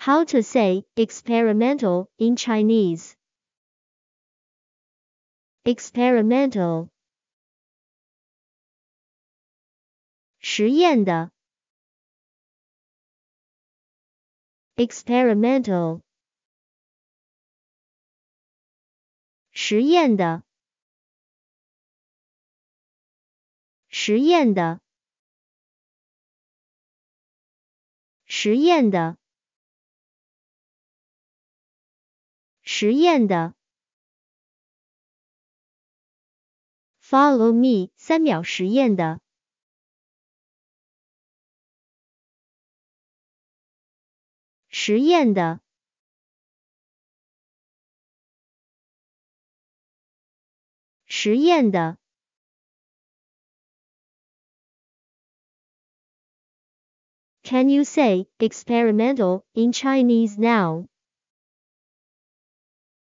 How to say experimental in Chinese. Experimental. 实验的。Experimental. 实验的。实验的。实验的。实验的。Follow 三秒实验的。实验的。实验的。Can you say experimental in Chinese now?